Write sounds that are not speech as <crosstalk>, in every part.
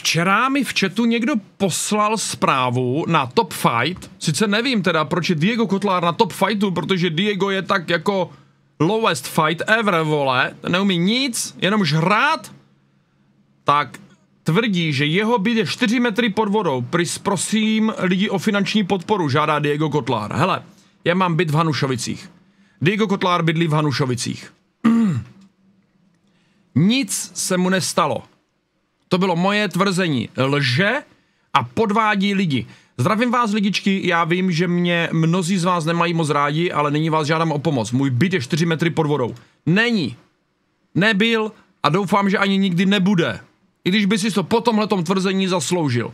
Včera mi v chatu někdo poslal zprávu na Top Fight. Sice nevím teda, proč je Diego Kotlár na Top Fightu, protože Diego je tak jako lowest fight ever, vole. Neumí nic, jenom žrát. Tak tvrdí, že jeho byt je 4 metry pod vodou. Pris prosím lidi o finanční podporu, žádá Diego Kotlár. Hele, já mám byt v Hanušovicích. Diego Kotlár bydlí v Hanušovicích. <clears throat> Nic se mu nestalo. To bylo moje tvrzení. Lže a podvádí lidi. Zdravím vás, lidičky, já vím, že mě mnozí z vás nemají moc rádi, ale nyní vás žádám o pomoc. Můj byt je 4 metry pod vodou. Není. Nebyl a doufám, že ani nikdy nebude. I když by si to po tomhletom tvrzení zasloužil.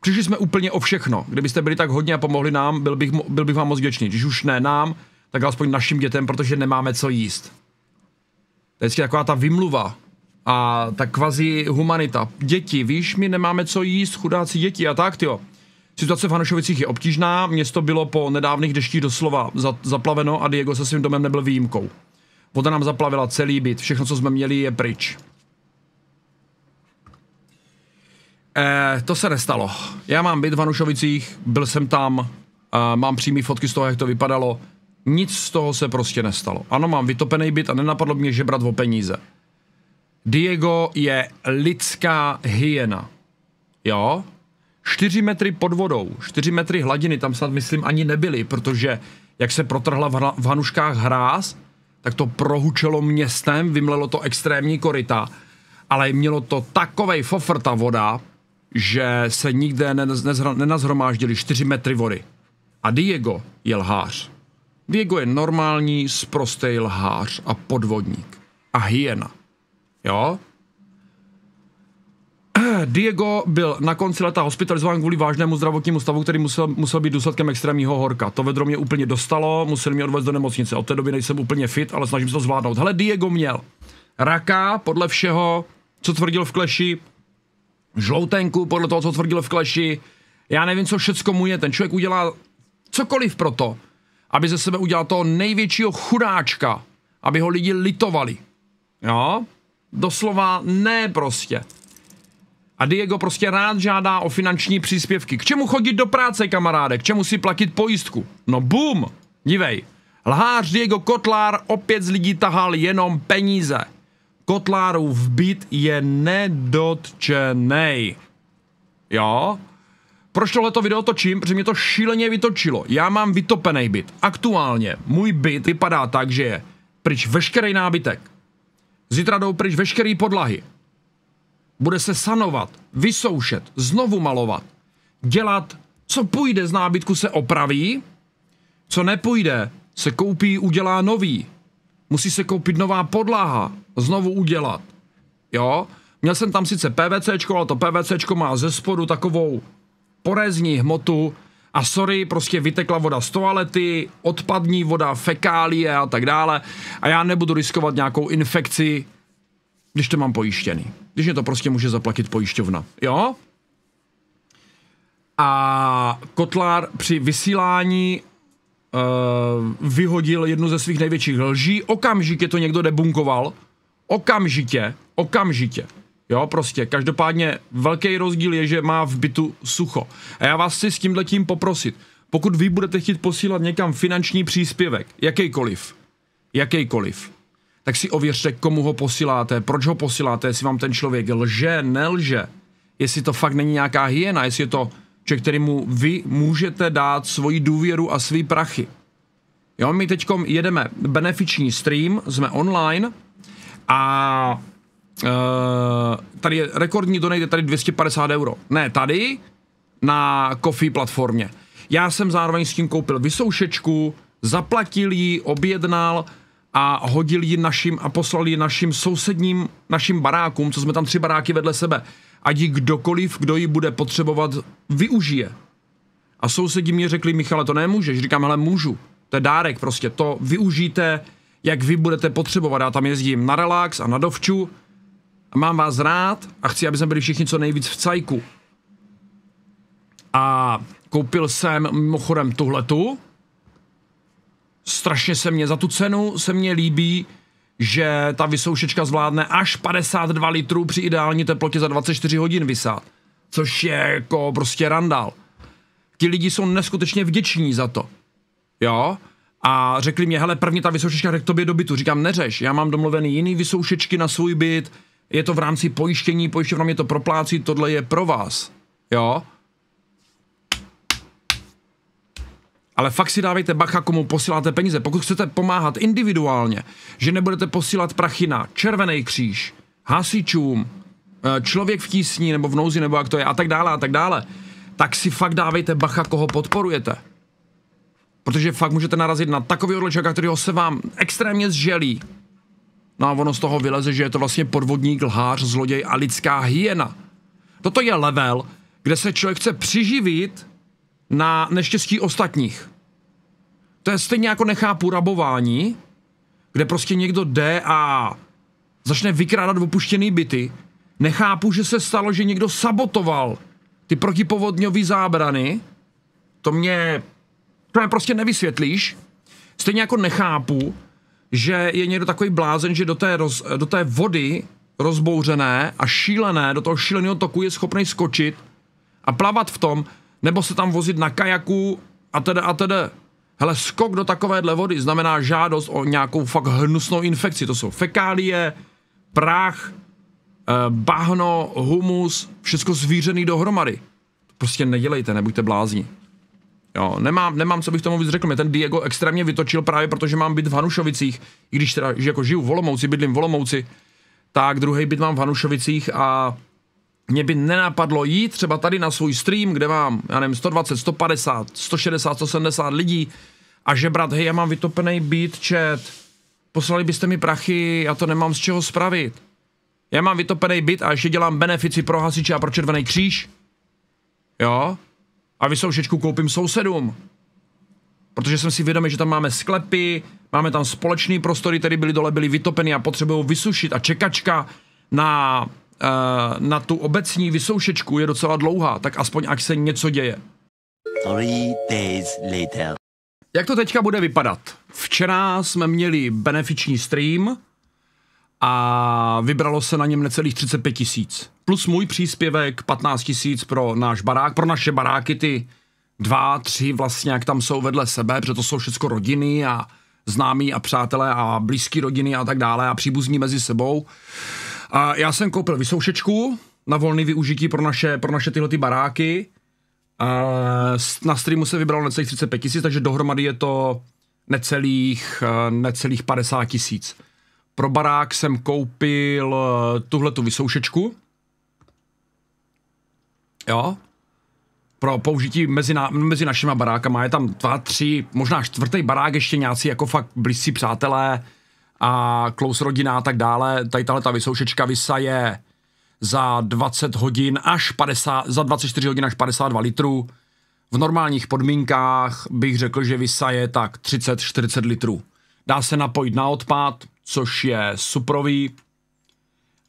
Přišli jsme úplně o všechno. Kdybyste byli tak hodně a pomohli nám, byl bych, byl bych vám moc vděčný. Když už ne nám, tak alespoň našim dětem, protože nemáme co jíst. To je taková ta vymluva, a ta kvazi humanita. Děti, víš, my nemáme co jíst, chudáci děti a tak, jo. Situace v Hanošovicích je obtížná, město bylo po nedávných deštích doslova zaplaveno a Diego se svým domem nebyl výjimkou. Voda nám zaplavila celý byt, všechno, co jsme měli, je pryč. Eh, to se nestalo. Já mám byt v Hanušovicích, byl jsem tam, eh, mám přímý fotky z toho, jak to vypadalo. Nic z toho se prostě nestalo. Ano, mám vytopený byt a nenapadlo mě žebrat o peníze. Diego je lidská hyena. Jo? 4 metry pod vodou, 4 metry hladiny, tam snad myslím ani nebyly, protože jak se protrhla v, hanuškách hráz, tak to prohučelo městem, vymlelo to extrémní korita, ale mělo to takovej fofr ta voda, že se nikde nenazhromáždili 4 metry vody. A Diego je lhář. Diego je normální, sprostej lhář a podvodník. A hyena. Jo. Eh, Diego byl na konci leta hospitalizován kvůli vážnému zdravotnímu stavu, který musel, musel být důsledkem extrémního horka. To vedro mě úplně dostalo, musel mě odvést do nemocnice. Od té doby nejsem úplně fit, ale snažím se to zvládnout. Hele, Diego měl raka, podle všeho, co tvrdil v kleši, žloutenku, podle toho, co tvrdil v kleši. Já nevím, co všecko mu je. Ten člověk udělá cokoliv pro to, aby ze sebe udělal toho největšího chudáčka, aby ho lidi litovali. Jo? Doslova ne prostě. A Diego prostě rád žádá o finanční příspěvky. K čemu chodit do práce, kamaráde? K čemu si platit pojistku? No bum! Dívej. Lhář Diego Kotlár opět z lidí tahal jenom peníze. Kotlárův byt je nedotčený. Jo? Proč tohleto video točím? Protože mě to šíleně vytočilo. Já mám vytopený byt. Aktuálně můj byt vypadá tak, že je pryč veškerý nábytek. Zítra jdou pryč veškeré podlahy. Bude se sanovat, vysoušet, znovu malovat, dělat, co půjde z nábytku se opraví, co nepůjde, se koupí, udělá nový. Musí se koupit nová podlaha, znovu udělat. Jo? Měl jsem tam sice PVC, ale to PVC má ze spodu takovou porezní hmotu, a sorry, prostě vytekla voda z toalety, odpadní voda, fekálie a tak dále a já nebudu riskovat nějakou infekci, když to mám pojištěný. Když mě to prostě může zaplatit pojišťovna. Jo? A Kotlár při vysílání uh, vyhodil jednu ze svých největších lží, okamžitě to někdo debunkoval, okamžitě, okamžitě. Jo, prostě. Každopádně velký rozdíl je, že má v bytu sucho. A já vás chci s tímhletím poprosit. Pokud vy budete chtít posílat někam finanční příspěvek, jakýkoliv, jakýkoliv, tak si ověřte, komu ho posíláte, proč ho posíláte, jestli vám ten člověk lže, nelže, jestli to fakt není nějaká hyena, jestli je to člověk, kterému vy můžete dát svoji důvěru a svý prachy. Jo, my teď jedeme benefiční stream, jsme online a Eh, tady je rekordní donate, je tady 250 euro. Ne, tady na Coffee platformě. Já jsem zároveň s tím koupil vysoušečku, zaplatil ji, objednal a hodil ji našim a poslal ji našim sousedním, našim barákům, co jsme tam tři baráky vedle sebe. Ať ji kdokoliv, kdo ji bude potřebovat, využije. A sousedí mi řekli, Michale, to nemůžeš. Říkám, ale můžu. To je dárek prostě. To využijte, jak vy budete potřebovat. Já tam jezdím na relax a na dovču Mám vás rád a chci, aby jsme byli všichni co nejvíc v cajku. A koupil jsem mimochodem tuhletu. Strašně se mě za tu cenu se mě líbí, že ta vysoušečka zvládne až 52 litrů při ideální teplotě za 24 hodin vysát. Což je jako prostě randál. Ti lidi jsou neskutečně vděční za to. Jo? A řekli mě, hele, první ta vysoušečka, řekl tobě do bytu. Říkám, neřeš, já mám domluvený jiný vysoušečky na svůj byt, je to v rámci pojištění, pojišťovna mě to proplácí, tohle je pro vás. Jo? Ale fakt si dávejte bacha, komu posíláte peníze. Pokud chcete pomáhat individuálně, že nebudete posílat prachy na Červený kříž, hasičům, eh, člověk v tísni nebo v nouzi, nebo jak to je, a tak dále, a tak dále, tak si fakt dávejte bacha, koho podporujete. Protože fakt můžete narazit na takového který ho se vám extrémně zželí, No a ono z toho vyleze, že je to vlastně podvodník, lhář, zloděj a lidská hyena. Toto je level, kde se člověk chce přiživit na neštěstí ostatních. To je stejně jako nechápu rabování, kde prostě někdo jde a začne vykrádat opuštěný byty. Nechápu, že se stalo, že někdo sabotoval ty protipovodňové zábrany. To mě, to mě prostě nevysvětlíš. Stejně jako nechápu, že je někdo takový blázen, že do té, roz, do té vody rozbouřené a šílené, do toho šíleného toku je schopný skočit a plavat v tom, nebo se tam vozit na kajaku a tedy a tedy. Hele, skok do takovéhle vody znamená žádost o nějakou fakt hnusnou infekci. To jsou fekálie, prach, eh, bahno, humus, všechno zvířený dohromady. prostě nedělejte, nebuďte blázni. Jo, nemám, nemám, co bych tomu víc řekl. Mě ten Diego extrémně vytočil právě proto, že mám byt v Hanušovicích, i když teda že jako žiju v Olomouci, bydlím v Olomouci, tak druhý byt mám v Hanušovicích a mě by nenapadlo jít třeba tady na svůj stream, kde mám, já nevím, 120, 150, 160, 170 lidí a brat, hej, já mám vytopený beat chat, poslali byste mi prachy, já to nemám z čeho spravit. Já mám vytopený byt a ještě dělám benefici pro hasiče a pro Červený kříž. Jo? A vysoušečku koupím sousedům. Protože jsem si vědomý, že tam máme sklepy, máme tam společný prostory, které byly dole byly vytopeny a potřebují vysušit. A čekačka na, eh, na tu obecní vysoušečku je docela dlouhá, tak aspoň ať se něco děje. Three days later. Jak to teďka bude vypadat? Včera jsme měli benefiční stream, a vybralo se na něm necelých 35 tisíc. Plus můj příspěvek 15 tisíc pro náš barák, pro naše baráky, ty dva, tři vlastně, jak tam jsou vedle sebe, protože to jsou všechno rodiny a známí a přátelé a blízký rodiny a tak dále a příbuzní mezi sebou. A já jsem koupil vysoušečku na volný využití pro naše, pro naše tyhle ty baráky. A na streamu se vybralo necelých 35 tisíc, takže dohromady je to necelých, eh, necelých 50 tisíc pro barák jsem koupil eh, tuhle tu vysoušečku. Jo, pro použití mezi, na, mezi našima barákama. Je tam dva, tři, možná čtvrtý barák, ještě nějací jako fakt blízcí přátelé a close rodina a tak dále. Tady tahle ta vysoušečka vysaje za 20 hodin až 50, za 24 hodin až 52 litrů. V normálních podmínkách bych řekl, že vysaje tak 30-40 litrů. Dá se napojit na odpad, což je suprový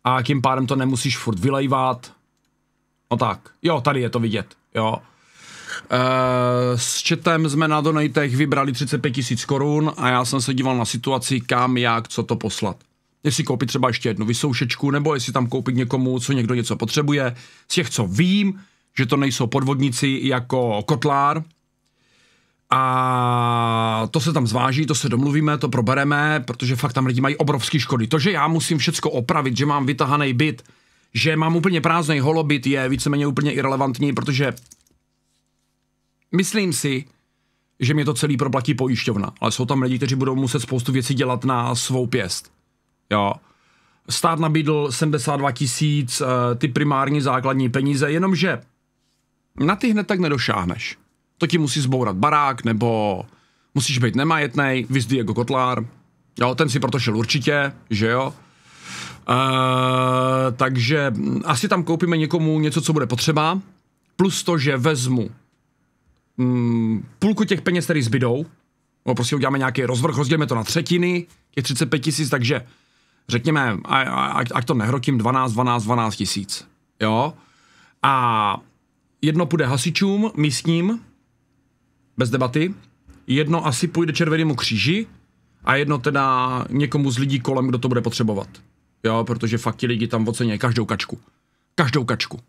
a tím pádem to nemusíš furt vylejvat. No tak, jo, tady je to vidět, jo. E, s četem jsme na donatech vybrali 35 tisíc korun a já jsem se díval na situaci, kam, jak, co to poslat. Jestli koupit třeba ještě jednu vysoušečku, nebo jestli tam koupit někomu, co někdo něco potřebuje. Z těch, co vím, že to nejsou podvodníci jako Kotlár, a to se tam zváží, to se domluvíme, to probereme, protože fakt tam lidi mají obrovské škody. To, že já musím všecko opravit, že mám vytahaný byt, že mám úplně prázdný holobit, je víceméně úplně irrelevantní, protože myslím si, že mě to celý proplatí pojišťovna, ale jsou tam lidi, kteří budou muset spoustu věcí dělat na svou pěst. Jo. Stát nabídl 72 tisíc, eh, ty primární základní peníze, jenomže na ty hned tak nedošáhneš to ti musí zbourat barák, nebo musíš být nemajetnej, vyzdy jako Kotlár. Jo, ten si proto šel určitě, že jo. Uh, takže asi tam koupíme někomu něco, co bude potřeba, plus to, že vezmu mm, půlku těch peněz, které zbydou, no prostě uděláme nějaký rozvrh, rozdělíme to na třetiny, těch 35 tisíc, takže řekněme, ať to nehrotím, 12, 12, 12 tisíc, jo. A jedno půjde hasičům, místním, bez debaty. Jedno asi půjde červenému kříži a jedno teda někomu z lidí kolem, kdo to bude potřebovat. Jo, protože fakt ti lidi tam ocení každou kačku. Každou kačku.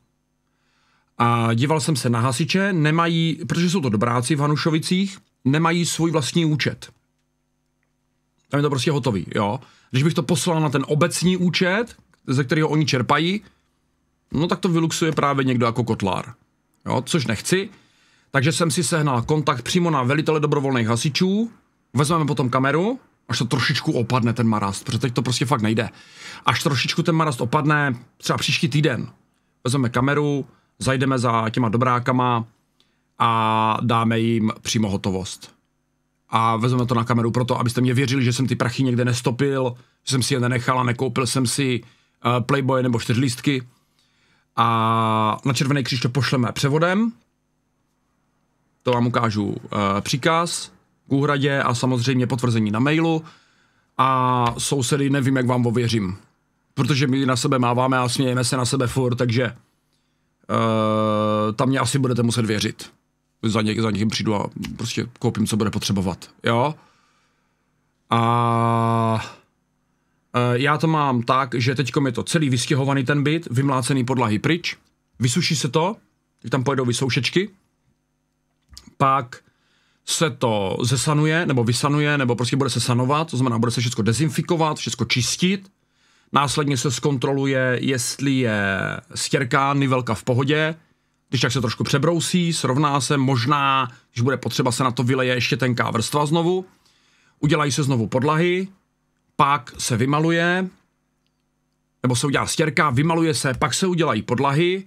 A díval jsem se na hasiče, nemají, protože jsou to dobráci v Hanušovicích, nemají svůj vlastní účet. Tam je to prostě hotový, jo. Když bych to poslal na ten obecní účet, ze kterého oni čerpají, no tak to vyluxuje právě někdo jako kotlár. Jo, což nechci, takže jsem si sehnal kontakt přímo na velitele dobrovolných hasičů, vezmeme potom kameru, až to trošičku opadne ten marast, protože teď to prostě fakt nejde. Až trošičku ten marast opadne, třeba příští týden, vezmeme kameru, zajdeme za těma dobrákama a dáme jim přímo hotovost. A vezmeme to na kameru proto, abyste mě věřili, že jsem ty prachy někde nestopil, že jsem si je nenechal a nekoupil jsem si eh, Playboy nebo čtyřlístky. A na Červený kříž to pošleme převodem, to vám ukážu eh, příkaz k úhradě a samozřejmě potvrzení na mailu a sousedy nevím, jak vám ověřím, protože my na sebe máváme a smějeme se na sebe furt, takže uh, tam mě asi budete muset věřit. Za, ně, za někým přijdu a prostě koupím, co bude potřebovat, jo? A eh, já to mám tak, že teď je to celý vystěhovaný ten byt, vymlácený podlahy pryč, vysuší se to, tam pojedou vysoušečky, pak se to zesanuje, nebo vysanuje, nebo prostě bude se sanovat, to znamená, bude se všechno dezinfikovat, všechno čistit, následně se zkontroluje, jestli je stěrka, nivelka v pohodě, když tak se trošku přebrousí, srovná se, možná, když bude potřeba, se na to vyleje ještě tenká vrstva znovu, udělají se znovu podlahy, pak se vymaluje, nebo se udělá stěrka, vymaluje se, pak se udělají podlahy,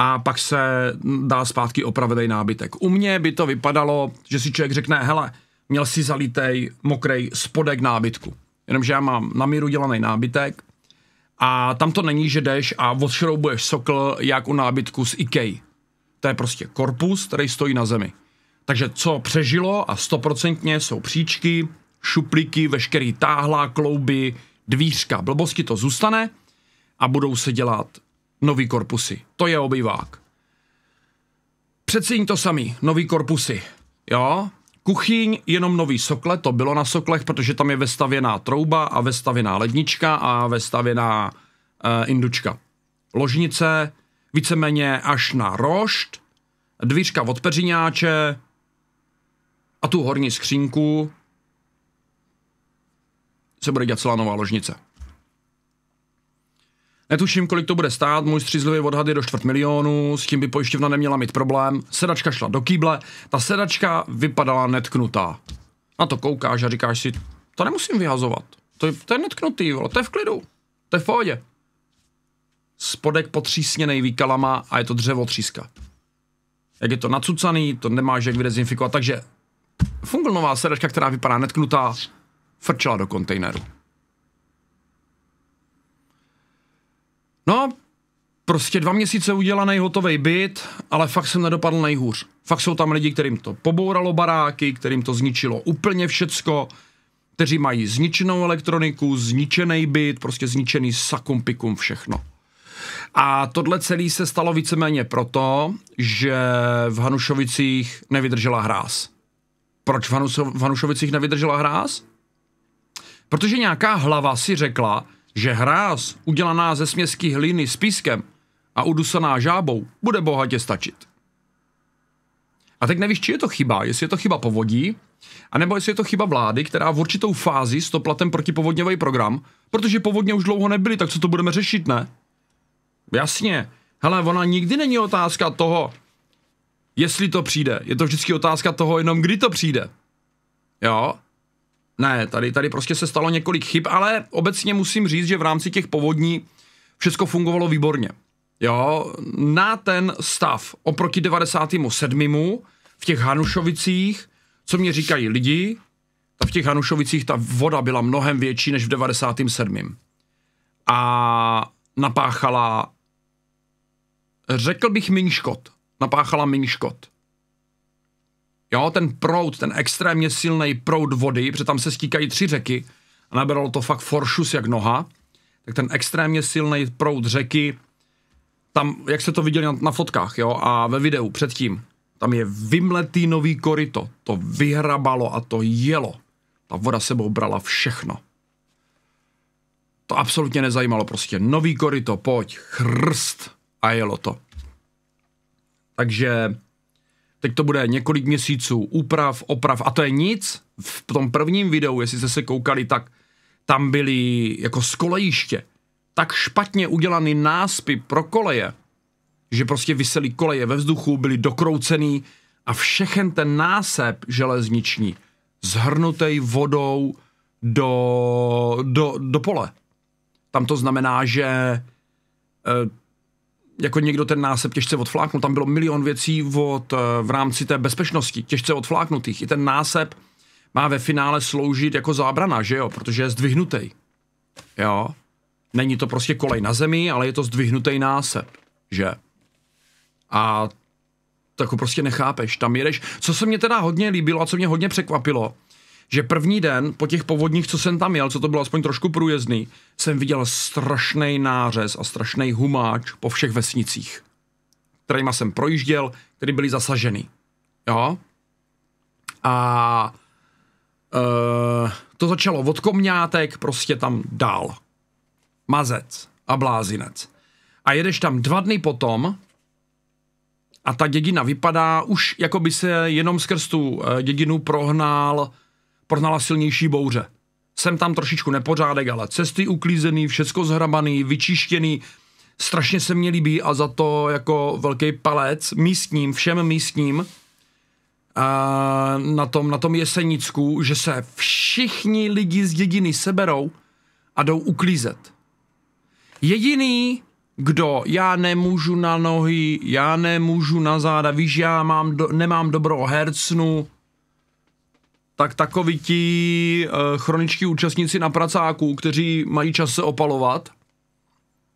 a pak se dá zpátky opravený nábytek. U mě by to vypadalo, že si člověk řekne, hele, měl si zalítej mokrej spodek nábytku. Jenomže já mám na míru dělaný nábytek a tam to není, že jdeš a odšroubuješ sokl jak u nábytku z IKEA. To je prostě korpus, který stojí na zemi. Takže co přežilo a stoprocentně jsou příčky, šuplíky, veškerý táhla, klouby, dvířka. Blbosti to zůstane a budou se dělat nový korpusy. To je obývák. Přeciň to samý, nový korpusy. Jo? Kuchyň, jenom nový sokle, to bylo na soklech, protože tam je vestavěná trouba a vestavěná lednička a vestavěná e, indučka. Ložnice, víceméně až na rošt, dvířka od peřináče a tu horní skřínku se bude dělat celá nová ložnice. Netuším, kolik to bude stát, můj střízlivý odhad je do čtvrt milionu, s tím by pojišťovna neměla mít problém. Sedačka šla do kýble, ta sedačka vypadala netknutá. Na to koukáš a říkáš si, to nemusím vyhazovat, to je, to je netknutý, vole, to je v klidu, to je v pohodě. Spodek potřísněný výkalama a je to dřevo tříska. Jak je to nacucaný, to nemáš jak vydezinfikovat, takže funglnová sedačka, která vypadá netknutá, frčela do kontejneru. No, prostě dva měsíce udělaný hotový byt, ale fakt jsem nedopadl nejhůř. Fakt jsou tam lidi, kterým to pobouralo baráky, kterým to zničilo úplně všecko, kteří mají zničenou elektroniku, zničený byt, prostě zničený sakumpikum všechno. A tohle celé se stalo víceméně proto, že v Hanušovicích nevydržela hráz. Proč v, Hanušovicích nevydržela hráz? Protože nějaká hlava si řekla, že hráz udělaná ze směsky hlíny s pískem a udusaná žábou bude bohatě stačit. A teď nevíš, či je to chyba, jestli je to chyba povodí, anebo jestli je to chyba vlády, která v určitou fázi stoplatem protipovodňový program, protože povodně už dlouho nebyly, tak co to budeme řešit, ne? Jasně, hele, ona nikdy není otázka toho, jestli to přijde, je to vždycky otázka toho jenom, kdy to přijde. Jo? Ne, tady, tady prostě se stalo několik chyb, ale obecně musím říct, že v rámci těch povodní všechno fungovalo výborně. Jo, na ten stav oproti 97. v těch Hanušovicích, co mě říkají lidi, ta v těch Hanušovicích ta voda byla mnohem větší než v 97. A napáchala, řekl bych, méně škod. Napáchala méně škod. Jo, ten proud, ten extrémně silný proud vody, protože tam se stíkají tři řeky a nabralo to fakt foršus jak noha, tak ten extrémně silný proud řeky, tam, jak se to viděli na, na fotkách, jo, a ve videu předtím, tam je vymletý nový korito, to vyhrabalo a to jelo. Ta voda sebou brala všechno. To absolutně nezajímalo, prostě nový korito, pojď, chrst a jelo to. Takže Teď to bude několik měsíců úprav, oprav a to je nic. V tom prvním videu, jestli jste se koukali, tak tam byly jako z kolejiště tak špatně udělaný náspy pro koleje, že prostě vysely koleje ve vzduchu, byly dokroucený a všechen ten násep železniční zhrnutý vodou do, do, do pole. Tam to znamená, že e, jako někdo ten násep těžce odfláknul. Tam bylo milion věcí od, eh, v rámci té bezpečnosti, těžce odfláknutých. I ten násep má ve finále sloužit jako zábrana, že jo, protože je zdvihnutý. Jo. Není to prostě kolej na zemi, ale je to zdvihnutý násep, že? A tak ho prostě nechápeš, tam jedeš. Co se mě teda hodně líbilo a co mě hodně překvapilo, že první den po těch povodních, co jsem tam jel, co to bylo aspoň trošku průjezdný, jsem viděl strašný nářez a strašný humáč po všech vesnicích, kterýma jsem projížděl, který byly zasaženy. Jo? A Uh, to začalo od komňátek, prostě tam dál. Mazec a blázinec. A jedeš tam dva dny potom a ta dědina vypadá už, jako by se jenom skrz tu eh, dědinu prohnal poznala silnější bouře. Jsem tam trošičku nepořádek, ale cesty uklízený, všecko zhrabaný, vyčištěný. Strašně se mě líbí a za to jako velký palec místním, všem místním a na tom, na tom Jesenicku, že se všichni lidi z dědiny seberou a jdou uklízet. Jediný, kdo já nemůžu na nohy, já nemůžu na záda, víš, já mám do, nemám dobrou hercnu, tak takoví ti uh, chroničtí účastníci na pracáku, kteří mají čas se opalovat,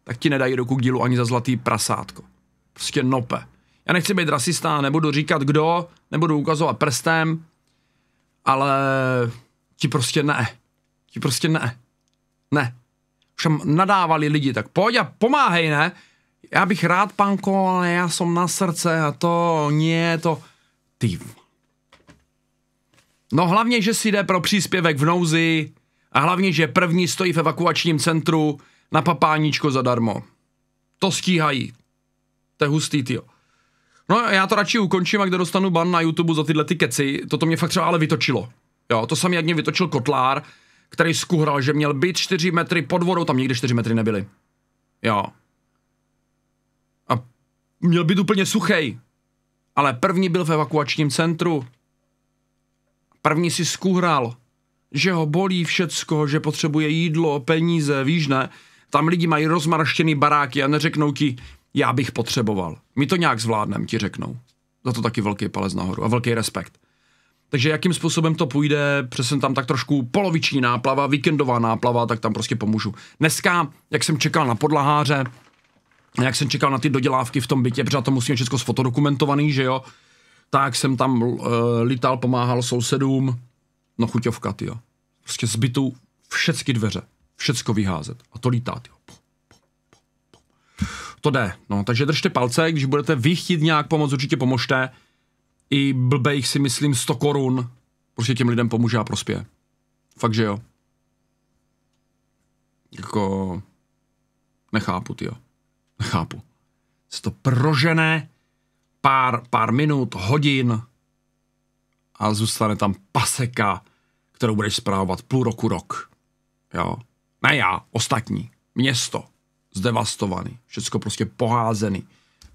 tak ti nedají ruku k dílu ani za zlatý prasátko. Prostě nope. Já nechci být rasista, nebudu říkat kdo, nebudu ukazovat prstem, ale ti prostě ne. Ti prostě ne. Ne. Už tam nadávali lidi, tak pojď a pomáhej, ne? Já bych rád, panko, ale já jsem na srdce a to, nie, to... Ty No hlavně, že si jde pro příspěvek v nouzi a hlavně, že první stojí v evakuačním centru na papáníčko zadarmo. To stíhají. To je hustý, tyjo. No já to radši ukončím a kde dostanu ban na YouTube za tyhle ty keci, toto mě fakt třeba ale vytočilo. Jo, to samý jak mě vytočil Kotlár, který skuhral, že měl být 4 metry pod vodou, tam nikdy 4 metry nebyly. Jo. A měl být úplně suchý. Ale první byl v evakuačním centru. První si skůral, že ho bolí všecko, že potřebuje jídlo, peníze, víš ne? Tam lidi mají rozmarštěný baráky a neřeknou ti, já bych potřeboval. My to nějak zvládneme, ti řeknou. Za to taky velký palec nahoru a velký respekt. Takže jakým způsobem to půjde, přesně tam tak trošku poloviční náplava, víkendová náplava, tak tam prostě pomůžu. Dneska, jak jsem čekal na podlaháře, jak jsem čekal na ty dodělávky v tom bytě, protože to musím všechno sfotodokumentovaný, že jo, tak jsem tam uh, lítal, pomáhal sousedům, no chuťovka, jo. Prostě z bytu všecky dveře, všecko vyházet a to lítá, tyjo. To jde, no, takže držte palce, když budete vy chtít nějak pomoc, určitě pomožte. I blbejch si myslím 100 korun, prostě těm lidem pomůže a prospěje. Fakt, že jo. Jako, nechápu, jo. Nechápu. Se to prožené pár, pár minut, hodin a zůstane tam paseka, kterou budeš zprávovat půl roku, rok. Jo? Ne já, ostatní. Město. Zdevastovaný. Všecko prostě poházený.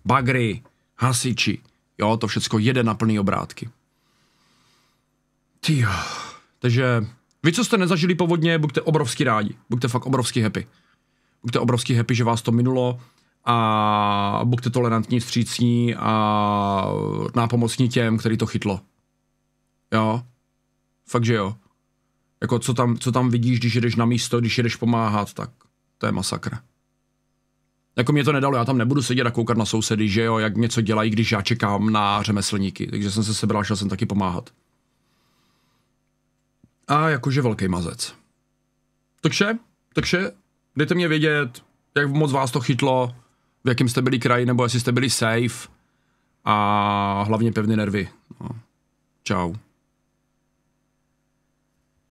Bagry, hasiči. Jo, to všecko jede na plný obrátky. Tyjo. Takže vy, co jste nezažili povodně, buďte obrovsky rádi. Buďte fakt obrovsky happy. Buďte obrovsky happy, že vás to minulo a buďte tolerantní, vstřícní a nápomocní těm, který to chytlo. Jo? Fakt, že jo. Jako co tam, co tam vidíš, když jedeš na místo, když jedeš pomáhat, tak to je masakr. Jako mě to nedalo, já tam nebudu sedět a koukat na sousedy, že jo, jak něco dělají, když já čekám na řemeslníky. Takže jsem se sebral, šel jsem taky pomáhat. A jakože velký mazec. Takže, takže dejte mě vědět, jak moc vás to chytlo, v jakém jste byli kraji, nebo jestli jste byli safe a hlavně pevné nervy. No. Čau.